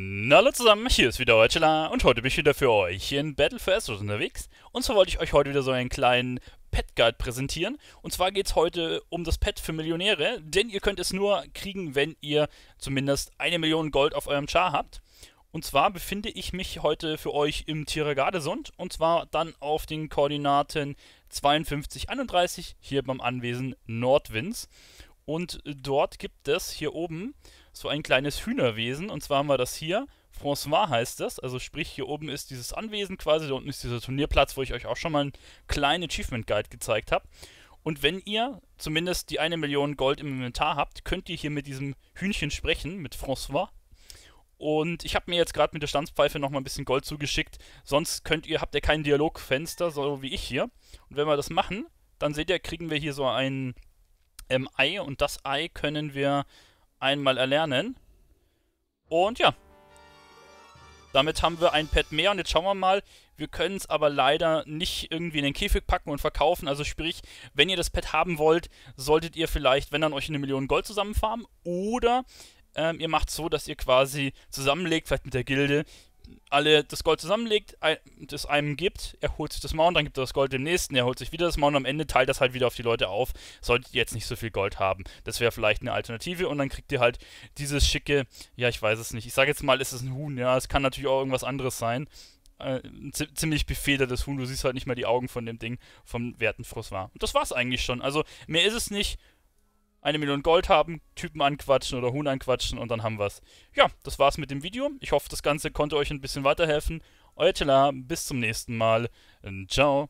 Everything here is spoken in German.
Hallo zusammen, hier ist wieder Rachela und heute bin ich wieder für euch in Battle for Astros unterwegs. Und zwar wollte ich euch heute wieder so einen kleinen Pet Guide präsentieren. Und zwar geht es heute um das Pet für Millionäre, denn ihr könnt es nur kriegen, wenn ihr zumindest eine Million Gold auf eurem Char habt. Und zwar befinde ich mich heute für euch im Tiergarde-Sund und zwar dann auf den Koordinaten 52, 31 hier beim Anwesen Nordwinds. Und dort gibt es hier oben so ein kleines Hühnerwesen. Und zwar haben wir das hier. François heißt das. Also sprich, hier oben ist dieses Anwesen quasi, da unten ist dieser Turnierplatz, wo ich euch auch schon mal einen kleinen Achievement Guide gezeigt habe. Und wenn ihr zumindest die eine Million Gold im Inventar habt, könnt ihr hier mit diesem Hühnchen sprechen, mit François. Und ich habe mir jetzt gerade mit der Stanzpfeife nochmal ein bisschen Gold zugeschickt. Sonst könnt ihr, habt ihr kein Dialogfenster, so wie ich hier. Und wenn wir das machen, dann seht ihr, kriegen wir hier so ein ähm, Ei. Und das Ei können wir einmal erlernen. Und ja. Damit haben wir ein Pet mehr und jetzt schauen wir mal. Wir können es aber leider nicht irgendwie in den Käfig packen und verkaufen. Also sprich, wenn ihr das Pet haben wollt, solltet ihr vielleicht, wenn dann euch eine Million Gold zusammenfarmen oder ähm, ihr macht so, dass ihr quasi zusammenlegt, vielleicht mit der Gilde, alle das Gold zusammenlegt, das einem gibt, er holt sich das Mount, dann gibt er das Gold dem nächsten, er holt sich wieder das Mount und am Ende teilt das halt wieder auf die Leute auf. Solltet ihr jetzt nicht so viel Gold haben, das wäre vielleicht eine Alternative und dann kriegt ihr halt dieses schicke, ja, ich weiß es nicht. Ich sage jetzt mal, ist es ein Huhn, ja, es kann natürlich auch irgendwas anderes sein. Äh, ein ziemlich befedertes Huhn, du siehst halt nicht mal die Augen von dem Ding vom Werten Frossoir. Und das war's eigentlich schon. Also, mehr ist es nicht eine Million Gold haben, Typen anquatschen oder Huhn anquatschen und dann haben wir's. Ja, das war's mit dem Video. Ich hoffe, das Ganze konnte euch ein bisschen weiterhelfen. Euer Tela, bis zum nächsten Mal. Ciao.